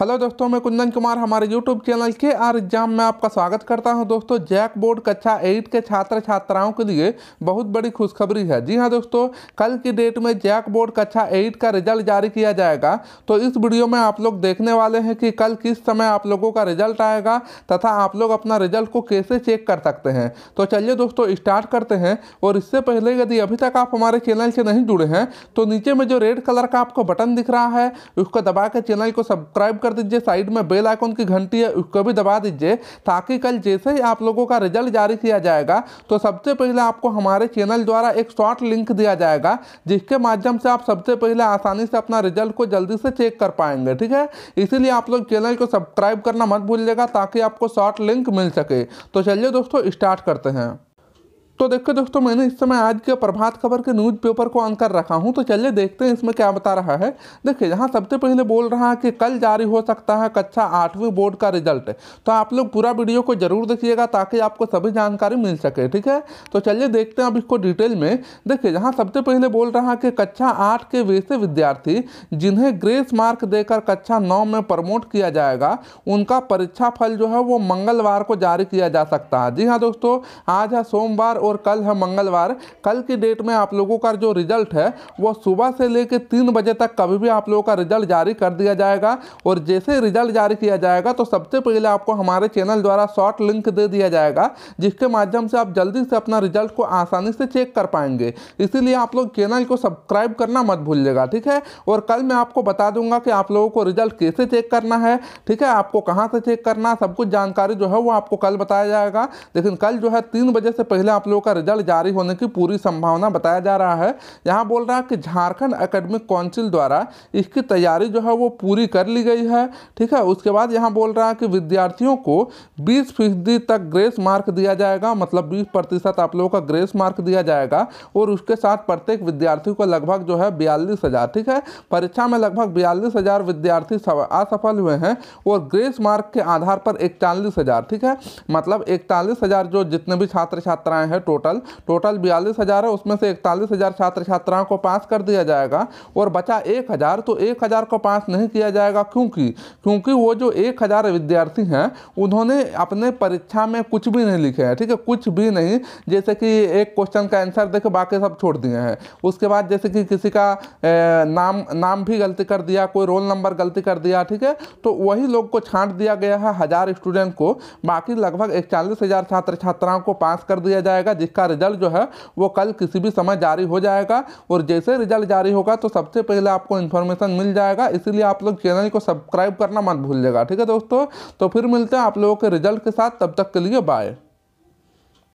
hello दोस्तों मैं कुंदन कुमार हमारे यूट्यूब चैनल के आर एग्जाम में आपका स्वागत करता हूं दोस्तों जैक बोर्ड कक्षा एट के छात्र छात्राओं के लिए बहुत बड़ी खुशखबरी है जी हां दोस्तों कल की डेट में जैक बोर्ड कक्षा एट का रिजल्ट जारी किया जाएगा तो इस वीडियो में आप लोग देखने वाले हैं कि कल किस समय आप लोगों का रिजल्ट आएगा तथा आप लोग अपना रिजल्ट को कैसे चेक कर सकते हैं तो चलिए दोस्तों स्टार्ट करते हैं और इससे पहले यदि अभी तक आप हमारे चैनल से नहीं जुड़े हैं तो नीचे में जो रेड कलर का आपको बटन दिख रहा है उसको दबा के चैनल को सब्सक्राइब कर दीजिए साइड में बेल आइकॉन की घंटी है उसको भी दबा दीजिए ताकि कल जैसे ही आप लोगों का रिजल्ट जारी किया जाएगा तो सबसे पहले आपको हमारे चैनल द्वारा एक शॉर्ट लिंक दिया जाएगा जिसके माध्यम से आप सबसे पहले आसानी से अपना रिजल्ट को जल्दी से चेक कर पाएंगे ठीक है इसीलिए आप लोग चैनल को सब्सक्राइब करना मत भूलिएगा ताकि आपको शॉर्ट लिंक मिल सके तो चलिए दोस्तों स्टार्ट करते हैं तो देखो दोस्तों मैंने इस समय आज के प्रभात खबर के न्यूज पेपर को ऑन कर रखा हूँ तो चलिए देखते हैं इसमें क्या बता रहा है देखिए यहाँ सबसे पहले बोल रहा है कि कल जारी हो सकता है कक्षा आठवीं बोर्ड का रिजल्ट तो आप लोग पूरा वीडियो को जरूर देखिएगा ताकि आपको सभी जानकारी मिल सके ठीक है तो चलिए देखते हैं अब इसको डिटेल में देखिए यहाँ सबसे पहले बोल रहा है कि कक्षा आठ के वैसे विद्यार्थी जिन्हें ग्रेस मार्क देकर कक्षा नौ में प्रमोट किया जाएगा उनका परीक्षा फल जो है वो मंगलवार को जारी किया जा सकता है जी हाँ दोस्तों आज है सोमवार और कल है मंगलवार कल की डेट में आप लोगों का जो रिजल्ट है वो सुबह से लेकर तीन बजे तक कभी भी आप लोगों का रिजल्ट जारी कर दिया जाएगा और जैसे रिजल्ट जारी किया जाएगा तो सबसे पहले आपको हमारे चैनल द्वारा शॉर्ट लिंक दे दिया जाएगा जिसके माध्यम से आप जल्दी से अपना रिजल्ट को आसानी से चेक कर पाएंगे इसीलिए आप लोग चैनल को सब्सक्राइब करना मत भूलिएगा ठीक है और कल मैं आपको बता दूंगा कि आप लोगों को रिजल्ट कैसे चेक करना है ठीक है आपको कहाँ से चेक करना सब कुछ जानकारी जो है वो आपको कल बताया जाएगा लेकिन कल जो है तीन बजे से पहले आप लोग जो का रिजल्ट जारी होने की पूरी संभावना बताया जा रहा है यहाँ बोल रहा है कि झारखंड अकेडमिक काउंसिल द्वारा इसकी तैयारी जो है वो पूरी कर ली गई है ठीक है उसके बाद यहाँ बोल रहा है कि विद्यार्थियों को बीस फीसदी तक ग्रेस मार्क दिया जाएगा मतलब बीस प्रतिशत आप लोगों का ग्रेस मार्क दिया जाएगा और उसके साथ प्रत्येक विद्यार्थी को लगभग जो है बयालीस ठीक है परीक्षा में लगभग बयालीस विद्यार्थी असफल हुए हैं और ग्रेस मार्क के आधार पर इकतालीस ठीक है मतलब इकतालीस जो जितने भी छात्र छात्राएं हैं टोटल टोटल बयालीस हज़ार है उसमें से इकतालीस हज़ार छात्र छात्राओं को पास कर दिया जाएगा और बचा एक हज़ार तो एक हज़ार को पास नहीं किया जाएगा क्योंकि क्योंकि वो जो एक हज़ार विद्यार्थी हैं उन्होंने अपने परीक्षा में कुछ भी नहीं लिखे हैं ठीक है कुछ भी नहीं जैसे कि एक क्वेश्चन का आंसर देखे बाकी सब छोड़ दिए हैं उसके बाद जैसे कि किसी का नाम नाम भी गलती कर दिया कोई रोल नंबर गलती कर दिया ठीक है तो वही लोग को छांट दिया गया है हज़ार स्टूडेंट को बाकी लगभग इकतालीस हज़ार छात्र छात्राओं को पास कर दिया जाएगा जिसका रिजल्ट जो है वो कल किसी भी समय जारी हो जाएगा और जैसे रिजल्ट जारी होगा तो सबसे पहले आपको इन्फॉर्मेशन मिल जाएगा इसीलिए आप लोग चैनल को सब्सक्राइब करना मत भूलिएगा ठीक है दोस्तों तो फिर मिलते हैं आप लोगों के रिजल्ट के साथ तब तक के लिए बाय